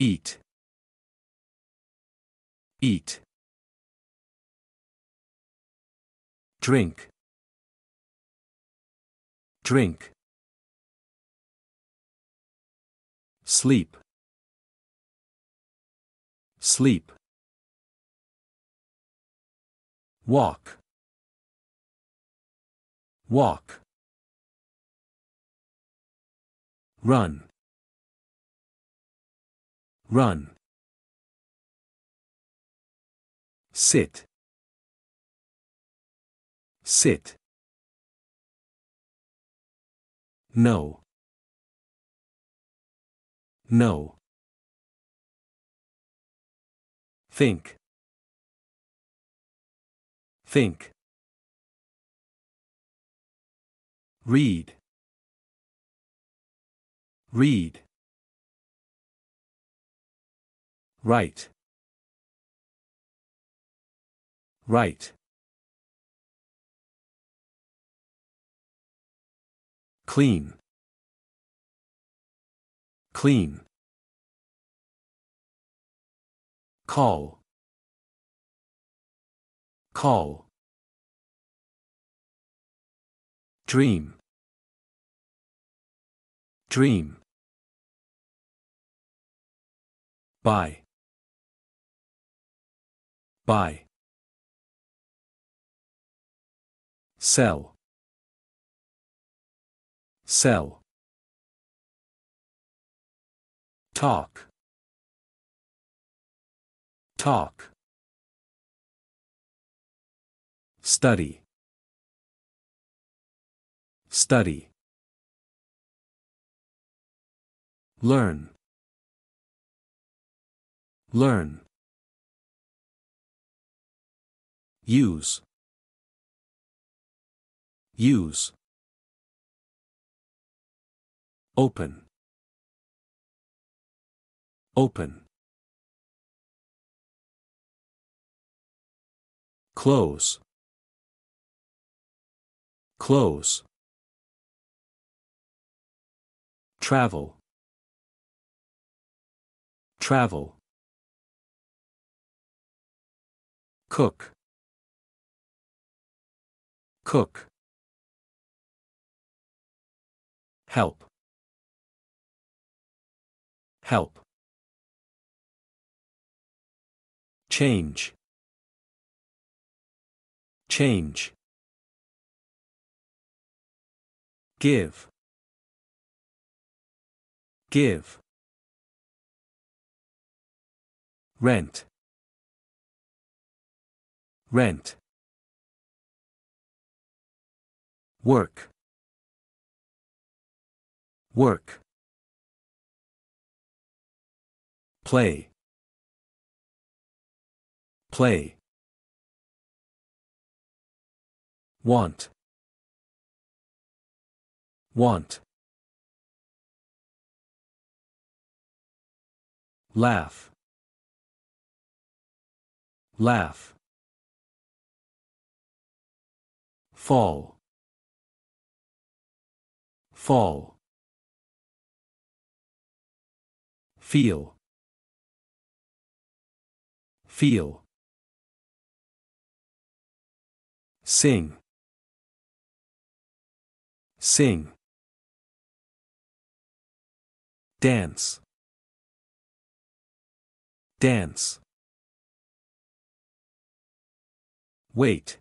Eat. Eat. Drink. Drink. Sleep. Sleep. Walk. Walk. Run. Run. Sit. Sit. No. No. Think. Think. Read. Read. Write. Write. Clean. Clean. Call. Call. dream dream by by sell sell talk talk study Study. Learn. Learn. Use. Use. Open. Open. Close. Close. travel travel cook cook help help change change give Give. Rent. Rent. Work. Work. Play. Play. Want. Want. laugh laugh fall fall feel feel sing sing dance Dance. Wait.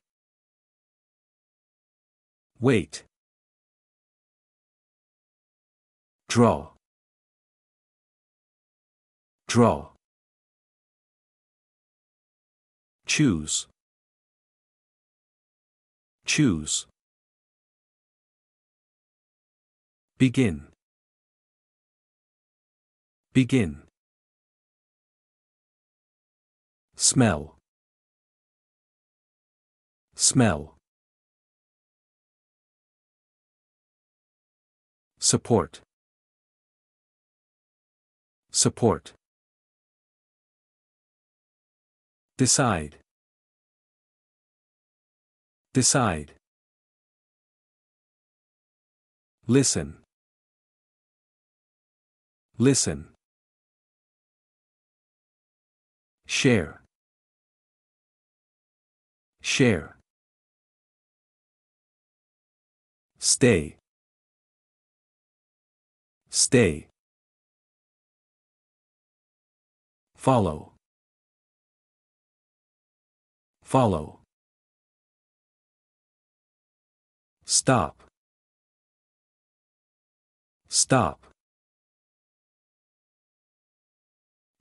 Wait. Draw. Draw. Choose. Choose. Begin. Begin. Smell. Smell. Support. Support. Decide. Decide. Listen. Listen. Share. Share. Stay. Stay. Follow. Follow. Stop. Stop.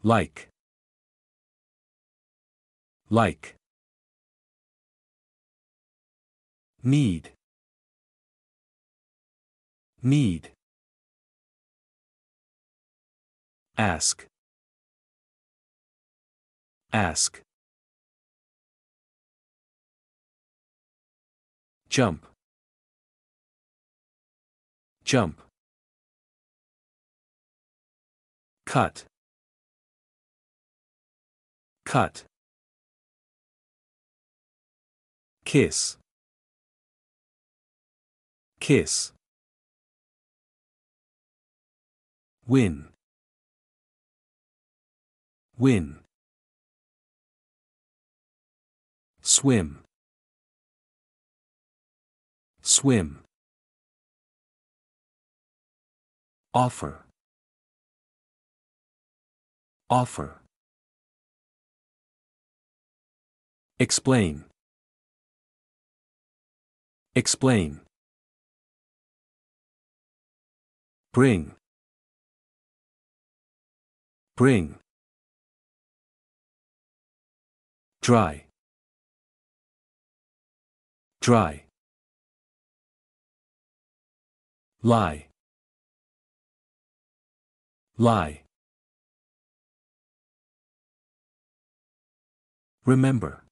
Like. Like. Need. Need. Ask. Ask. Jump. Jump. Cut. Cut. Kiss. Kiss. Win. Win. Swim. Swim. Offer. Offer. Explain. Explain. bring bring dry dry lie lie remember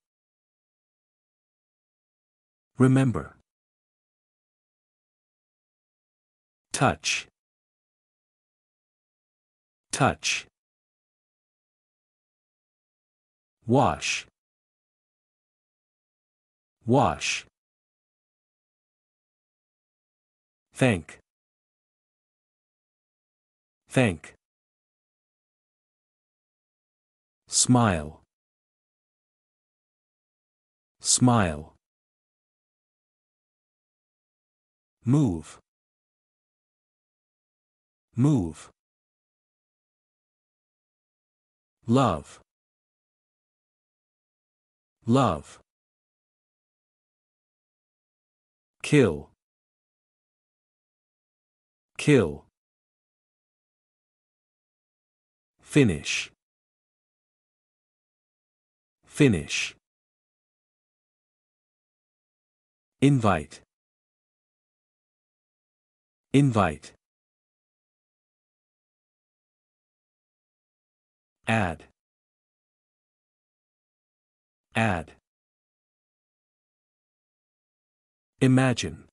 remember touch Touch. Wash. Wash. Thank. Thank. Smile. Smile. Move. Move. Love. Love. Kill. Kill. Finish. Finish. Invite. Invite. Add. Add. Imagine.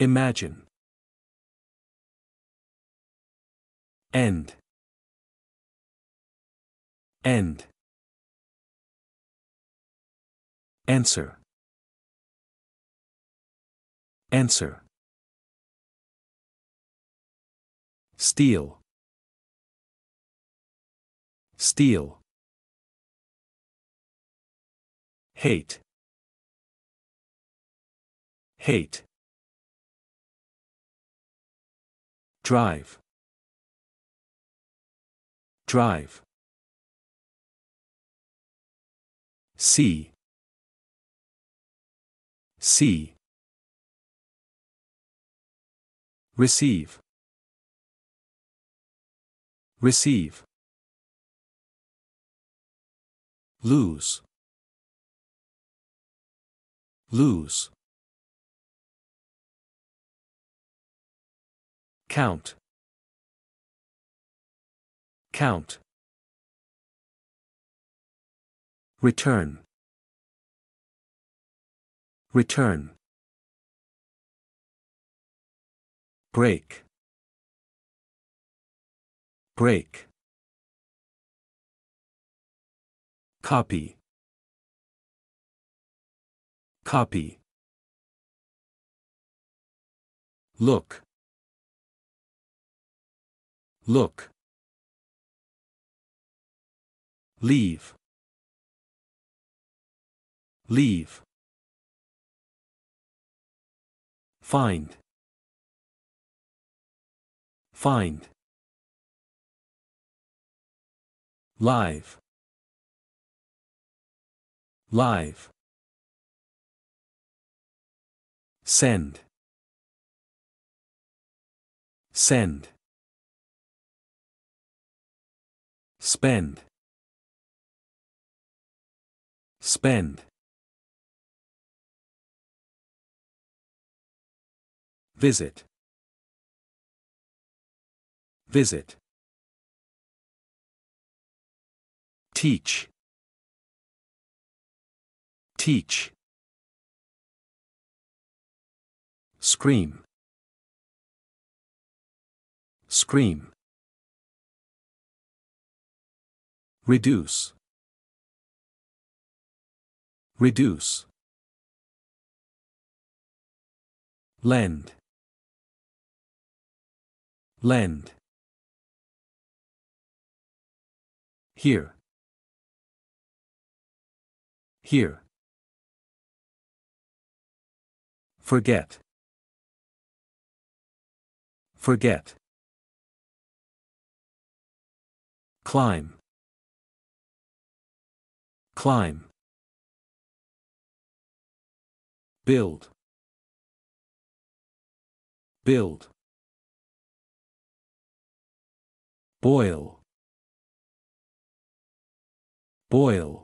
Imagine. End. End. Answer. Answer. Steal. Steal. Hate. Hate. Drive. Drive. See. See. Receive. Receive. lose lose count count return return break break copy copy look look leave leave find find live Live. Send. Send. Spend. Spend. Visit. Visit. Teach. Teach. Scream. Scream. Reduce. Reduce. Lend. Lend. Here. Here. Forget. Forget. Climb. Climb. Build. Build. Boil. Boil.